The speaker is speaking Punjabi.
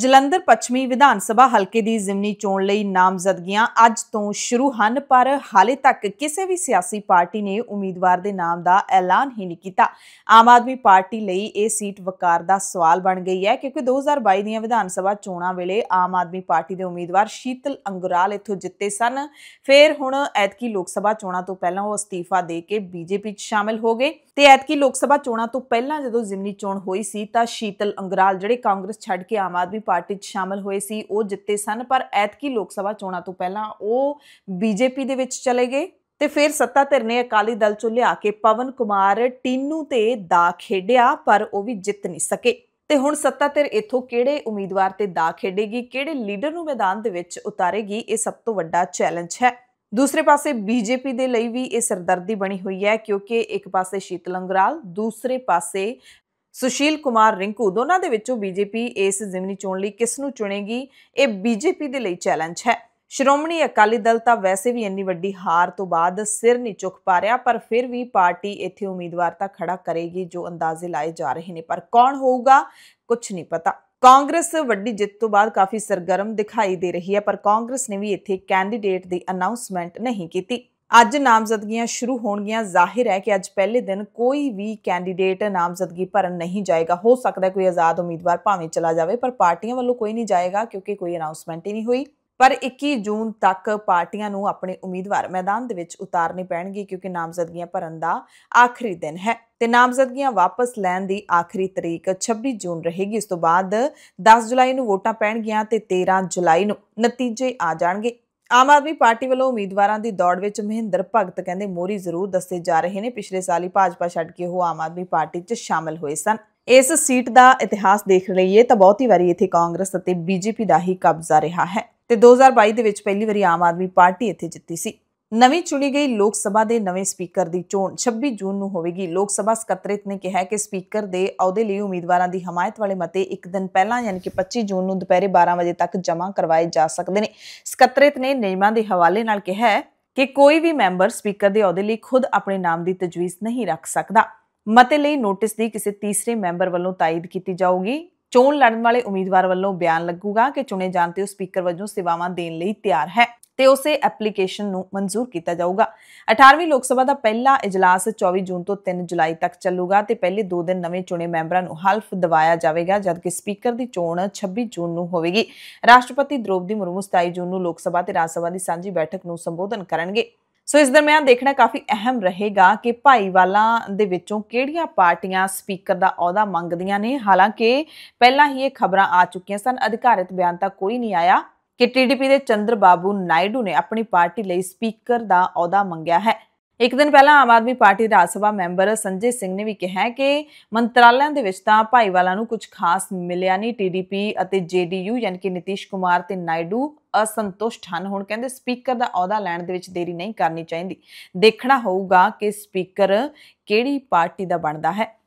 ਜਲੰਧਰ ਪੱਛਮੀ ਵਿਧਾਨ ਸਭਾ ਹਲਕੇ ਦੀ ਜ਼ਿਮਨੀ ਚੋਣ ਲਈ ਨਾਮਜ਼ਦਗੀਆਂ ਅੱਜ ਤੋਂ ਸ਼ੁਰੂ ਹਨ ਪਰ ਹਾਲੇ ਤੱਕ ਕਿਸੇ ਵੀ ਸਿਆਸੀ ਪਾਰਟੀ ਨੇ ਉਮੀਦਵਾਰ ਦੇ ਨਾਮ ਦਾ ਐਲਾਨ ਹੀ ਨਹੀਂ ਕੀਤਾ ਆਮ ਆਦਮੀ ਪਾਰਟੀ ਲਈ ਇਹ ਸੀਟ ਵਕਾਰ ਦਾ ਸਵਾਲ ਬਣ ਗਈ ਹੈ ਕਿਉਂਕਿ 2022 ਦੀਆਂ ਵਿਧਾਨ ਸਭਾ ਚੋਣਾਂ ਵੇਲੇ ਆਮ ਆਦਮੀ ਪਾਰਟੀ ਦੇ ਉਮੀਦਵਾਰ ਸ਼ੀਤਲ ਅੰਗਰਾਲ ਇੱਥੋਂ ਜਿੱਤੇ ਸਨ ਫਿਰ ਹੁਣ ਐਤਕੀ ਲੋਕ ਸਭਾ ਚੋਣਾਂ ਤੋਂ ਪਹਿਲਾਂ ਉਹ ਅਸਤੀਫਾ ਦੇ ਕੇ ਬੀਜੇਪੀ 'ਚ ਸ਼ਾਮਲ ਹੋ ਗਏ ਤੇ ਐਤਕੀ ਲੋਕ ਸਭਾ ਚੋਣਾਂ ਤੋਂ ਪਹਿਲਾਂ ਜਦੋਂ ਜ਼ਿਮਨੀ ਚੋਣ ਹੋਈ ਸੀ ਤਾਂ ਸ਼ੀਤਲ ਅੰਗਰਾਲ ਜਿਹੜੇ ਕਾਂਗਰਸ ਛੱਡ ਕੇ ਆਮ ਆਦਮੀ ਪਾਰਟੀ 'ਚ ਸ਼ਾਮਲ ਹੋਏ ਸੀ ਉਹ ਜਿੱਤੇ ਸਨ ਪਰ ਐਤਕੀ ਲੋਕ ਸਭਾ ਚੋਣਾਂ ਤੋਂ ਪਹਿਲਾਂ ਉਹ ਬੀਜੇਪੀ ਦੇ ਵਿੱਚ ਚਲੇ ਗਏ ਤੇ ਫਿਰ ਸੱਤਾ ਧਿਰ ਨੇ ਅਕਾਲੀ ਦਲ ਚੋਂ ਲਿਆ ਕੇ ਪਵਨ ਕੁਮਾਰ ਟੀਨੂ ਤੇ ਦਾ ਖੇਡਿਆ ਪਰ ਉਹ ਵੀ ਜਿੱਤ ਨਹੀਂ ਸਕੇ ਤੇ ਹੁਣ ਸੱਤਾ ਧਿਰ ਇਥੋਂ ਕਿਹੜੇ ਉਮੀਦਵਾਰ ਤੇ ਦਾ ਖੇਡੇਗੀ ਕਿਹੜੇ ਲੀਡਰ ਨੂੰ ਮੈਦਾਨ ਦੇ ਵਿੱਚ ਉਤਾਰੇਗੀ ਇਹ ਸਭ ਤੋਂ ਵੱਡਾ ਚੈਲੰਜ ਹੈ ਦੂਸਰੇ ਪਾਸੇ ਬੀਜੇਪੀ ਦੇ ਲਈ ਵੀ ਇਹ ਸਰਦਰਦੀ ਬਣੀ ਹੋਈ ਹੈ ਕਿਉਂਕਿ ਇੱਕ ਪਾਸੇ ਸ਼ੀਤਲੰਗਰਾਲ ਦੂਸਰੇ ਪਾਸੇ ਸੁਸ਼ੀਲ ਕੁਮਾਰ ਰਿੰਕੂ ਦੋਨਾਂ ਦੇ ਵਿੱਚੋਂ ਬੀਜੇਪੀ ਇਸ ਜ਼ਿਮਨੀ ਚੋਣ ਲਈ ਕਿਸ ਨੂੰ ਚੁਣੇਗੀ ਇਹ ਬੀਜੇਪੀ ਦੇ ਲਈ ਚੈਲੰਜ ਹੈ ਸ਼੍ਰੋਮਣੀ ਅਕਾਲੀ ਦਲ ਤਾਂ ਵੈਸੇ ਵੀ ਇੰਨੀ ਵੱਡੀ ਹਾਰ ਤੋਂ ਬਾਅਦ ਸਿਰ ਨਹੀਂ ਚੁੱਕ ਪਾ ਰਿਹਾ ਪਰ ਫਿਰ ਵੀ ਪਾਰਟੀ ਇੱਥੇ ਉਮੀਦਵਾਰ ਤਾਂ ਖੜਾ ਕਰੇਗੀ ਜੋ ਅੰਦਾਜ਼ੇ ਲਾਏ ਜਾ ਰਹੇ ਨੇ ਪਰ ਕੌਣ ਹੋਊਗਾ ਕੁਝ ਨਹੀਂ ਪਤਾ ਕਾਂਗਰਸ ਵੱਡੀ ਜਿੱਤ ਤੋਂ ਬਾਅਦ ਕਾਫੀ ਸਰਗਰਮ ਦਿਖਾਈ ਦੇ ਰਹੀ ਹੈ ਪਰ ਕਾਂਗਰਸ ਨੇ ਵੀ ਇੱਥੇ ਕੈਂਡੀਡੇਟ ਦੀ ਅਨਾਉਂਸਮੈਂਟ ਨਹੀਂ ਕੀਤੀ ਅੱਜ ਨਾਮਜ਼ਦਗੀਆਂ ਸ਼ੁਰੂ ਹੋਣਗੀਆਂ ਜ਼ਾਹਿਰ ਹੈ ਕਿ ਅੱਜ ਪਹਿਲੇ ਦਿਨ ਕੋਈ ਵੀ ਕੈਂਡੀਡੇਟ ਨਾਮਜ਼ਦਗੀ ਭਰਨ ਨਹੀਂ ਜਾਏਗਾ ਹੋ ਸਕਦਾ ਕੋਈ ਆਜ਼ਾਦ ਉਮੀਦਵਾਰ ਭਾਵੇਂ ਚਲਾ ਜਾਵੇ ਪਰ ਪਾਰਟੀਆਂ ਵੱਲੋਂ ਕੋਈ ਨਹੀਂ ਜਾਏਗਾ ਕਿਉਂਕਿ ਕੋਈ ਅਨਾਉਂਸਮੈਂਟ ਹੀ ਨਹੀਂ ਹੋਈ ਪਰ 21 ਜੂਨ ਤੱਕ ਪਾਰਟੀਆਂ ਨੂੰ ਆਪਣੇ ਉਮੀਦਵਾਰ ਮੈਦਾਨ ਦੇ ਵਿੱਚ ਉਤਾਰਨੇ ਪੈਣਗੇ ਕਿਉਂਕਿ ਨਾਮਜ਼ਦਗੀਆਂ ਭਰਨ ਦਾ ਆਖਰੀ ਦਿਨ ਹੈ ਤੇ ਨਾਮਜ਼ਦਗੀਆਂ ਵਾਪਸ ਲੈਣ ਦੀ ਆਖਰੀ ਤਰੀਕ 26 ਜੂਨ ਰਹੇਗੀ ਇਸ ਤੋਂ ਬਾਅਦ 10 ਜੁਲਾਈ ਨੂੰ ਵੋਟਾਂ ਪੈਣਗੀਆਂ ਤੇ 13 ਜੁਲਾਈ ਨੂੰ ਨਤੀਜੇ ਆ ਜਾਣਗੇ ਆਮ ਆਦਮੀ ਪਾਰਟੀ ਵੱਲੋਂ ਉਮੀਦਵਾਰਾਂ ਦੀ ਦੌੜ ਵਿੱਚ ਮਹਿੰਦਰ ਭਗਤ ਕਹਿੰਦੇ ਮੋਰੀ ਜ਼ਰੂਰ ਦੱਸੇ ਜਾ ਰਹੇ ਨੇ ਪਿਛਲੇ ਸਾਲ ਹੀ ਭਾਜਪਾ ਛੱਡ ਕੇ ਉਹ ਆਮ ਆਦਮੀ ਪਾਰਟੀ 'ਚ ਸ਼ਾਮਲ ਹੋਏ ਸਨ ਇਸ ਸੀਟ ਦਾ ਇਤਿਹਾਸ ਦੇਖ ਲਈਏ ਤਾਂ ਬਹੁਤੀ ਵਾਰੀ ਇੱਥੇ ਕਾਂਗਰਸ ਅਤੇ ਬੀਜੇਪੀ ਦਾ ਹੀ ਕਬਜ਼ਾ ਰਿਹਾ ਹੈ ਤੇ 2022 ਦੇ ਵਿੱਚ ਪਹਿਲੀ ਵਾਰੀ ਆਮ ਆਦਮੀ ਪਾਰਟੀ ਇੱਥੇ ਜਿੱਤੀ ਸੀ ਨਵੀਂ ਚੁਣੀ ਗਈ ਲੋਕ ਸਭਾ ਦੇ ਨਵੇਂ ਸਪੀਕਰ ਦੀ ਚੋਣ 26 ਜੂਨ ਨੂੰ ਹੋਵੇਗੀ ਲੋਕ ਸਭਾ ਸਕੱਤਰੇਤ ਨੇ ਕਿਹਾ ਕਿ ਸਪੀਕਰ ਦੇ ਅਹੁਦੇ ਲਈ ਉਮੀਦਵਾਰਾਂ ਦੀ ਹਮਾਇਤ ਵਾਲੇ ਮਤੇ ਇੱਕ ਦਿਨ ਪਹਿਲਾਂ ਯਾਨੀ ਕਿ 25 ਜੂਨ ਨੂੰ ਦੁਪਹਿਰੇ 12 ਵਜੇ ਤੱਕ ਜਮ੍ਹਾਂ ਕਰਵਾਏ ਜਾ ਸਕਦੇ ਨੇ ਸਕੱਤਰੇਤ ਨੇ ਨਿਯਮਾਂ ਦੇ ਹਵਾਲੇ ਨਾਲ ਕਿਹਾ ਹੈ ਕਿ ਕੋਈ ਵੀ ਮੈਂਬਰ ਸਪੀਕਰ ਦੇ ਅਹੁਦੇ ਲਈ ਖੁਦ ਆਪਣੇ ਨਾਮ ਦੀ ਤਜਵੀਜ਼ ਨਹੀਂ ਰੱਖ ਸਕਦਾ ਮਤੇ ਲਈ ਨੋਟਿਸ ਦੀ ਕਿਸੇ ਤੀਸਰੇ ਮੈਂਬਰ ਵੱਲੋਂ ਤਾਇਦ ਕੀਤੀ ਜਾਊਗੀ ਚੋਣ ਲੜਨ ਵਾਲੇ ਉਮੀਦਵਾਰ ਵੱਲੋਂ ਬਿਆਨ ਲੱਗੂਗਾ ਕਿ ਚੁਣੇ ਜਾਣ ਤੇ ਉਹ ਸਪੀਕਰ ਵਜੋਂ ਸੇਵਾਵਾਂ ਦੇਣ ਲਈ ਤਿਆਰ ਹੈ ਤੇ ਉਸੇ ਐਪਲੀਕੇਸ਼ਨ ਨੂੰ ਮਨਜ਼ੂਰ ਕੀਤਾ ਜਾਊਗਾ 18ਵੀਂ ਲੋਕ ਸਭਾ ਦਾ ਪਹਿਲਾ اجلاس 24 ਜੂਨ ਤੋਂ 3 ਜੁਲਾਈ ਤੱਕ ਚੱਲੂਗਾ ਤੇ ਪਹਿਲੇ 2 ਦਿਨ ਨਵੇਂ ਚੁਣੇ ਮੈਂਬਰਾਂ ਨੂੰ ਹਲਫ ਦਿਵਾਇਆ ਜਾਵੇਗਾ ਜਦਕਿ ਸਪੀਕਰ ਦੀ ਚੋਣ 26 ਜੂਨ ਨੂੰ ਹੋਵੇਗੀ ਰਾਸ਼ਟਰਪਤੀ ਦ੍ਰੋਪਦੀ ਮੁਰਮੂ 27 ਜੂਨ ਨੂੰ ਲੋਕ ਸਭਾ ਤੇ ਰਾਜ ਸਭਾ ਦੀ ਸਾਂਝੀ ਬੈਠਕ ਨੂੰ ਸੰਬੋਧਨ ਕਰਨਗੇ ਸੋ ਇਸ ਦਰਮਿਆਨ ਦੇਖਣਾ ਕਾਫੀ ਅਹਿਮ ਰਹੇਗਾ ਕਿ ਭਾਈਵਾਲਾਂ ਦੇ ਵਿੱਚੋਂ ਕਿਹੜੀਆਂ ਪਾਰਟੀਆਂ ਸਪੀਕਰ ਦਾ ਅਹੁਦਾ ਮੰਗਦੀਆਂ ਨੇ ਹਾਲਾਂਕਿ ਪਹਿਲਾਂ ਹੀ ਇਹ ਖਬਰਾਂ ਆ ਚੁੱਕੀਆਂ ਸਨ ਅਧਿਕਾਰਿਤ ਬਿਆਨ ਤਾਂ ਕੋਈ ਨਹੀਂ ਆਇਆ ਕਿ ਟੀਡੀਪੀ ਦੇ ਚੰਦਰ ਬਾਬੂ ਨਾਇਡੂ ਨੇ ਆਪਣੀ ਪਾਰਟੀ ਲਈ ਸਪੀਕਰ ਦਾ ਅਹੁਦਾ ਮੰਗਿਆ ਹੈ ਇੱਕ ਦਿਨ ਪਹਿਲਾਂ ਆਮ ਆਦਮੀ ਪਾਰਟੀ ਰਾਜ ਸਭਾ ਮੈਂਬਰ ਸੰਜੇ ਸਿੰਘ ਨੇ ਵੀ ਕਿਹਾ ਕਿ ਮੰਤਰਾਲਿਆਂ ਦੇ ਵਿੱਚ ਤਾਂ ਵਾਲਾਂ ਨੂੰ ਕੁਝ ਖਾਸ ਮਿਲਿਆ ਨਹੀਂ ਟੀਡੀਪੀ ਅਤੇ ਜੇਡੀਯੂ ਯਾਨੀ ਕਿ ਨਿਤੀਸ਼ ਕੁਮਾਰ ਤੇ ਨਾਇਡੂ ਅਸੰਤੁਸ਼ਟ ਹਨ ਹੁਣ ਕਹਿੰਦੇ ਸਪੀਕਰ ਦਾ ਅਹੁਦਾ ਲੈਣ ਦੇ ਵਿੱਚ ਦੇਰੀ ਨਹੀਂ ਕਰਨੀ ਚਾਹੀਦੀ ਦੇਖਣਾ ਹੋਊਗਾ ਕਿ ਸਪੀਕਰ ਕਿਹੜੀ ਪਾਰਟੀ ਦਾ ਬਣਦਾ ਹੈ